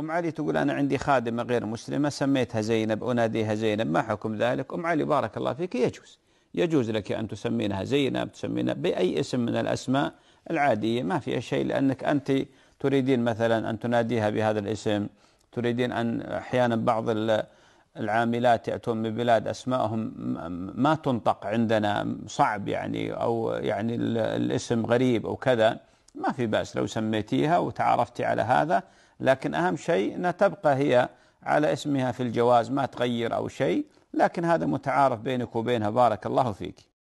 أم علي تقول أنا عندي خادمة غير مسلمة سميتها زينب أناديها زينب ما حكم ذلك أم علي بارك الله فيك يجوز يجوز لك أن تسمينها زينب تسمينها بأي اسم من الأسماء العادية ما فيها شيء لأنك أنت تريدين مثلا أن تناديها بهذا الاسم تريدين أن أحيانا بعض العاملات يأتون من بلاد أسماءهم ما تنطق عندنا صعب يعني أو يعني الاسم غريب أو كذا ما في بأس لو سميتيها وتعرفتي على هذا لكن أهم شيء أنها تبقى هي على اسمها في الجواز ما تغير أو شيء لكن هذا متعارف بينك وبينها بارك الله فيك